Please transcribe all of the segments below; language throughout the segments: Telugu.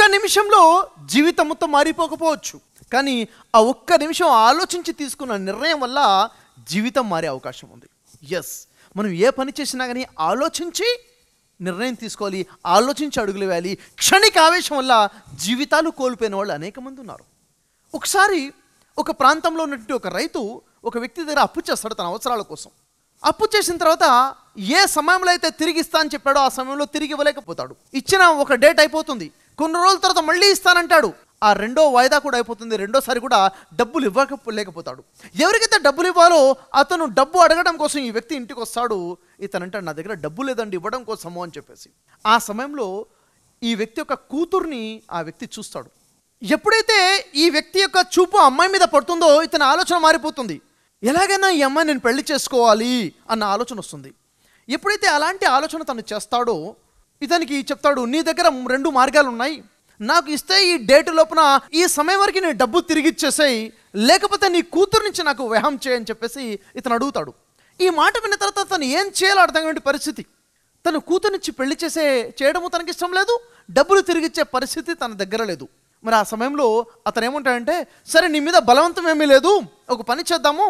ఒక్క నిమిషంలో జీవితంతో మారిపోకపోవచ్చు కానీ ఆ ఒక్క నిమిషం ఆలోచించి తీసుకున్న నిర్ణయం వల్ల జీవితం మారే అవకాశం ఉంది ఎస్ మనం ఏ పని చేసినా కానీ ఆలోచించి నిర్ణయం తీసుకోవాలి ఆలోచించి అడుగులు వేయాలి క్షణిక ఆవేశం వల్ల జీవితాలు కోల్పోయిన వాళ్ళు అనేక మంది ఉన్నారు ఒకసారి ఒక ప్రాంతంలో ఉన్నటువంటి ఒక రైతు ఒక వ్యక్తి దగ్గర అప్పు చేస్తాడు తన అవసరాల కోసం అప్పు చేసిన తర్వాత ఏ సమయంలో అయితే తిరిగి ఇస్తా అని చెప్పాడో ఆ సమయంలో తిరిగి ఇవ్వలేకపోతాడు ఇచ్చిన ఒక డేట్ అయిపోతుంది కొన్ని రోజుల తర్వాత మళ్ళీ ఇస్తానంటాడు ఆ రెండో వాయిదా కూడా అయిపోతుంది రెండోసారి కూడా డబ్బులు ఇవ్వకపోలేకపోతాడు ఎవరికైతే డబ్బులు ఇవ్వాలో అతను డబ్బు అడగడం కోసం ఈ వ్యక్తి ఇంటికి వస్తాడు ఇతను అంటాడు నా దగ్గర డబ్బు లేదండి ఇవ్వడం కోసము అని చెప్పేసి ఆ సమయంలో ఈ వ్యక్తి యొక్క కూతుర్ని ఆ వ్యక్తి చూస్తాడు ఎప్పుడైతే ఈ వ్యక్తి యొక్క చూపు అమ్మాయి మీద పడుతుందో ఇతని ఆలోచన మారిపోతుంది ఎలాగైనా ఈ అమ్మాయి నేను పెళ్లి చేసుకోవాలి అన్న ఆలోచన వస్తుంది ఎప్పుడైతే అలాంటి ఆలోచన తను చేస్తాడో ఇతనికి చెప్తాడు నీ దగ్గర రెండు మార్గాలు ఉన్నాయి నాకు ఇస్తే ఈ డేట్ లోపల ఈ సమయం వరకు నేను డబ్బు తిరిగిచ్చేసేయి లేకపోతే నీ కూతురు నుంచి నాకు వ్యహం చేయని చెప్పేసి ఇతను అడుగుతాడు ఈ మాట విన్న తర్వాత తను ఏం చేయాలో కాని పరిస్థితి తను కూతురు నుంచి పెళ్లి చేసే చేయడము తనకి ఇష్టం లేదు డబ్బులు తిరిగిచ్చే పరిస్థితి తన దగ్గర లేదు మరి ఆ సమయంలో అతను ఏమంటాడంటే సరే నీ మీద బలవంతం ఏమీ లేదు ఒక పని చేద్దాము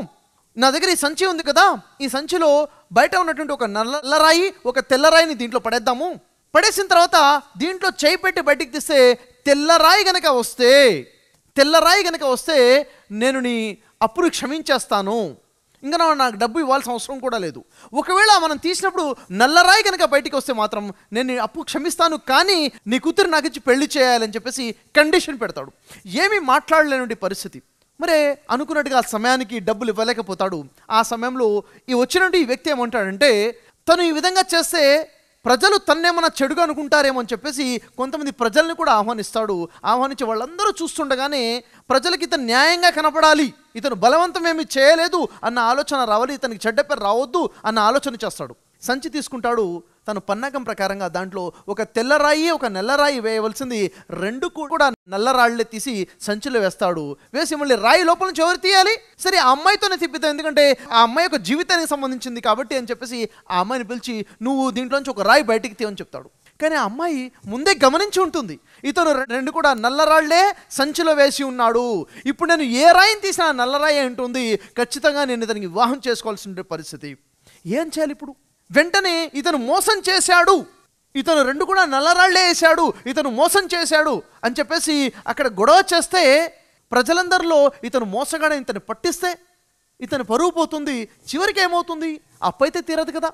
నా దగ్గర ఈ సంచి ఉంది కదా ఈ సంచిలో బయట ఉన్నటువంటి ఒక నల్లరాయి ఒక తెల్లరాయిని దీంట్లో పడేద్దాము పడేసిన తర్వాత దీంట్లో చేయి పెట్టి బయటికి తీస్తే తెల్లరాయి గనక వస్తే తెల్లరాయి గనక వస్తే నేను నీ అప్పులు క్షమించేస్తాను ఇంకా నాకు డబ్బు ఇవ్వాల్సిన అవసరం కూడా లేదు ఒకవేళ మనం తీసినప్పుడు నల్లరాయి కనుక బయటికి వస్తే మాత్రం నేను అప్పు క్షమిస్తాను కానీ నీ కూతురు నాకు ఇచ్చి పెళ్లి చేయాలని చెప్పేసి కండిషన్ పెడతాడు ఏమీ మాట్లాడలేనుండి పరిస్థితి మరే అనుకున్నట్టుగా ఆ సమయానికి డబ్బులు ఇవ్వలేకపోతాడు ఆ సమయంలో ఈ వచ్చినట్టు ఈ వ్యక్తి ఏమంటాడంటే తను ఈ విధంగా చేస్తే ప్రజలు తన్నేమన్నా చెడుగా అనుకుంటారేమో అని చెప్పేసి కొంతమంది ప్రజల్ని కూడా ఆహ్వానిస్తాడు ఆహ్వానించి వాళ్ళందరూ చూస్తుండగానే ప్రజలకి ఇతను న్యాయంగా కనపడాలి ఇతను బలవంతం ఏమి చేయలేదు అన్న ఆలోచన రావాలి ఇతనికి చెడ్డ పేరు రావద్దు అన్న ఆలోచన చేస్తాడు సంచి తీసుకుంటాడు తను పన్నకం ప్రకారంగా దాంట్లో ఒక తెల్లరాయి ఒక నల్లరాయి వేయవలసింది రెండు కూడా నల్లరాళ్లే తీసి సంచిలో వేస్తాడు వేసి మళ్ళీ రాయి లోపల నుంచి ఎవరు తీయాలి సరే ఆ అమ్మాయితోనే తిప్పిద్దాం ఎందుకంటే ఆ అమ్మాయి యొక్క జీవితానికి సంబంధించింది కాబట్టి అని చెప్పేసి ఆ అమ్మాయిని పిలిచి నువ్వు దీంట్లోంచి ఒక రాయి బయటికి తీయని చెప్తాడు కానీ ఆ అమ్మాయి ముందే గమనించి ఉంటుంది ఇతను రెండు కూడా నల్లరాళ్లే సంచిలో వేసి ఉన్నాడు ఇప్పుడు నేను ఏ రాయిని తీసినా నల్లరాయి ఉంటుంది ఖచ్చితంగా నేను ఇతనికి వివాహం చేసుకోవాల్సిన పరిస్థితి ఏం చేయాలి ఇప్పుడు వెంటనే ఇతను మోసం చేశాడు ఇతను రెండు కూడా నల్లరాళ్లే వేశాడు ఇతను మోసం చేశాడు అని చెప్పేసి అక్కడ గొడవ చేస్తే ప్రజలందరిలో ఇతను మోసగానే ఇతను పట్టిస్తే ఇతను పరువు పోతుంది చివరికి ఏమవుతుంది అప్పైతే తీరదు కదా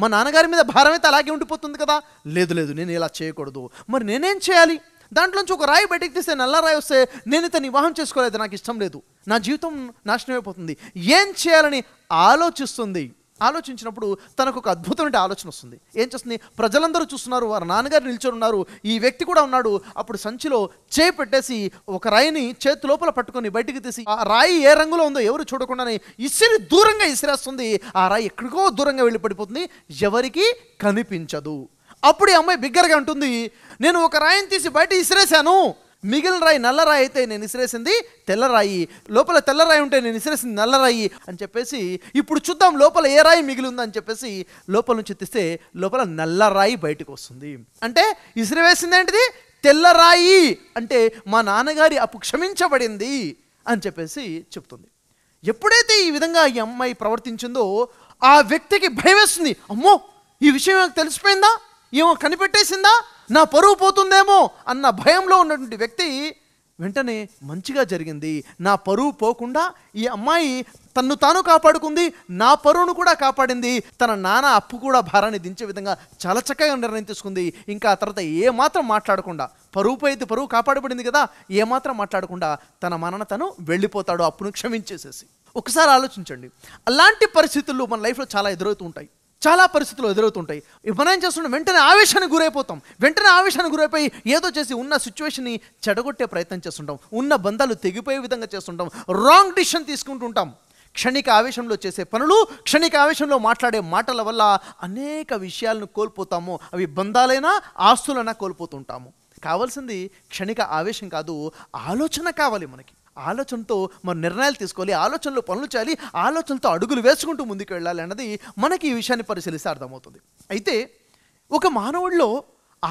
మా నాన్నగారి మీద భారం అయితే అలాగే ఉండిపోతుంది కదా లేదు లేదు నేను ఇలా చేయకూడదు మరి నేనేం చేయాలి దాంట్లోంచి ఒక రాయి బయటకు తీస్తే నల్ల రాయి వస్తే నేను ఇతను వివాహం చేసుకోలేదు నాకు ఇష్టం లేదు నా జీవితం నాశనమైపోతుంది ఏం చేయాలని ఆలోచిస్తుంది ఆలోచించినప్పుడు తనకు ఒక అద్భుతమైన ఆలోచన వస్తుంది ఏం చేస్తుంది ప్రజలందరూ చూస్తున్నారు వారి నాన్నగారు నిల్చొని ఉన్నారు ఈ వ్యక్తి కూడా ఉన్నాడు అప్పుడు సంచిలో చేయి పెట్టేసి ఒక రాయిని చేతి లోపల పట్టుకొని బయటికి తీసి ఆ రాయి ఏ రంగులో ఉందో ఎవరు చూడకుండానే ఇసిరి దూరంగా ఇసిరేస్తుంది ఆ రాయి ఎక్కడికో దూరంగా వెళ్ళి పడిపోతుంది ఎవరికి కనిపించదు అప్పుడు ఈ అమ్మాయి బిగ్గరగా ఉంటుంది నేను ఒక రాయిని తీసి బయట ఇసిరేశాను మిగిలిన రాయి నల్లరాయి అయితే నేను ఇసిరేసింది తెల్లరాయి లోపల తెల్లరాయి ఉంటే నేను ఇసిరేసింది నల్లరాయి అని చెప్పేసి ఇప్పుడు చూద్దాం లోపల ఏ రాయి మిగిలి ఉందని చెప్పేసి లోపల నుంచి తెస్తే లోపల నల్లరాయి బయటకు వస్తుంది అంటే ఇసిరివేసింది ఏంటిది తెల్లరాయి అంటే మా నాన్నగారి అప్పు క్షమించబడింది అని చెప్పేసి చెప్తుంది ఎప్పుడైతే ఈ విధంగా ఈ అమ్మాయి ప్రవర్తించిందో ఆ వ్యక్తికి భయం వేస్తుంది అమ్మో ఈ విషయం తెలిసిపోయిందా ఏమో కనిపెట్టేసిందా నా పరువు పోతుందేమో అన్న భయంలో ఉన్నటువంటి వ్యక్తి వెంటనే మంచిగా జరిగింది నా పరువు పోకుండా ఈ అమ్మాయి తన్ను తాను కాపాడుకుంది నా పరువును కూడా కాపాడింది తన నాన్న అప్పు కూడా భారాన్ని దించే విధంగా చాలా చక్కగా నిర్ణయం తీసుకుంది ఇంకా తర్వాత ఏమాత్రం మాట్లాడకుండా పరువుపై అయితే పరువు కాపాడబడింది కదా ఏమాత్రం మాట్లాడకుండా తన మనన తను వెళ్ళిపోతాడు అప్పును క్షమించేసేసి ఒకసారి ఆలోచించండి అలాంటి పరిస్థితులు మన లైఫ్లో చాలా ఎదురవుతూ ఉంటాయి చాలా పరిస్థితులు ఎదురవుతుంటాయి మనం ఏం చేస్తుంటే వెంటనే ఆవేశానికి గురైపోతాం వెంటనే ఆవేశానికి గురైపోయి ఏదో చేసి ఉన్న సిచ్యువేషన్ని చెడగొట్టే ప్రయత్నం చేస్తుంటాం ఉన్న బంధాలు తెగిపోయే విధంగా చేస్తుంటాం రాంగ్ డిసిషన్ తీసుకుంటుంటాం క్షణిక ఆవేశంలో చేసే పనులు క్షణిక ఆవేశంలో మాట్లాడే మాటల వల్ల అనేక విషయాలను కోల్పోతాము అవి బంధాలైనా ఆస్తులైనా కోల్పోతుంటాము కావాల్సింది క్షణిక ఆవేశం కాదు ఆలోచన కావాలి మనకి ఆలోచనతో మన నిర్ణయాలు తీసుకోవాలి ఆలోచనలో పనులు చేయాలి ఆలోచనలతో అడుగులు వేసుకుంటూ ముందుకు వెళ్ళాలి అన్నది మనకి ఈ విషయాన్ని పరిశీలిస్తే అర్థమవుతుంది అయితే ఒక మానవుడిలో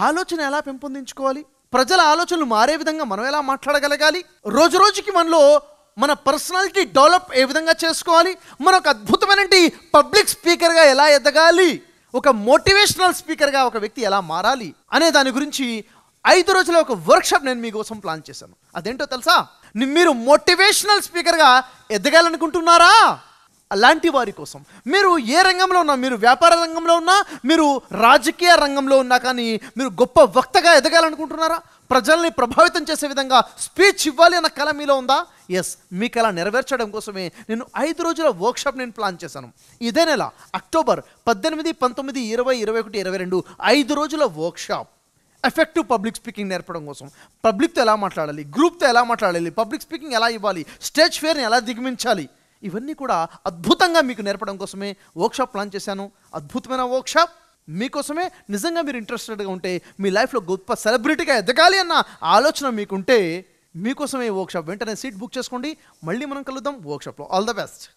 ఆలోచన ఎలా పెంపొందించుకోవాలి ప్రజల ఆలోచనలు మారే విధంగా మనం ఎలా మాట్లాడగలగాలి రోజు రోజుకి మనలో మన పర్సనాలిటీ డెవలప్ ఏ విధంగా చేసుకోవాలి మన ఒక అద్భుతమైన పబ్లిక్ స్పీకర్గా ఎలా ఎదగాలి ఒక మోటివేషనల్ స్పీకర్గా ఒక వ్యక్తి ఎలా మారాలి అనే దాని గురించి ఐదు రోజుల ఒక వర్క్షాప్ నేను మీకోసం ప్లాన్ చేశాను అదేంటో తెలుసా మీరు మోటివేషనల్ స్పీకర్గా ఎదగాలనుకుంటున్నారా అలాంటి వారి కోసం మీరు ఏ రంగంలో ఉన్నా మీరు వ్యాపార రంగంలో ఉన్నా మీరు రాజకీయ రంగంలో ఉన్నా కానీ మీరు గొప్ప వక్తగా ఎదగాలనుకుంటున్నారా ప్రజల్ని ప్రభావితం చేసే విధంగా స్పీచ్ ఇవ్వాలి అన్న కళ మీలో ఉందా ఎస్ మీ కళ నెరవేర్చడం కోసమే నేను ఐదు రోజుల వర్క్షాప్ నేను ప్లాన్ చేశాను ఇదే నెల అక్టోబర్ పద్దెనిమిది పంతొమ్మిది ఇరవై ఇరవై ఒకటి ఇరవై రెండు ఐదు రోజుల వర్క్షాప్ ఎఫెక్టివ్ పబ్లిక్ స్పీకింగ్ నేర్పడం కోసం పబ్లిక్తో ఎలా మాట్లాడాలి గ్రూప్తో ఎలా మాట్లాడాలి పబ్లిక్ స్పీకింగ్ ఎలా ఇవ్వాలి స్టేజ్ ఫేర్ని ఎలా దిగమించాలి ఇవన్నీ కూడా అద్భుతంగా మీకు నేర్పడం కోసమే వర్క్షాప్ ప్లాన్ చేశాను అద్భుతమైన వర్క్షాప్ మీకోసమే నిజంగా మీరు ఇంట్రెస్టెడ్గా ఉంటే మీ లైఫ్లో గొప్ప సెలబ్రిటీగా ఎదగాలి అన్న ఆలోచన మీకుంటే మీకోసమే వర్క్షాప్ వెంటనే సీట్ బుక్ చేసుకోండి మళ్ళీ మనం కలుద్దాం వర్క్షాప్లో ఆల్ ద బెస్ట్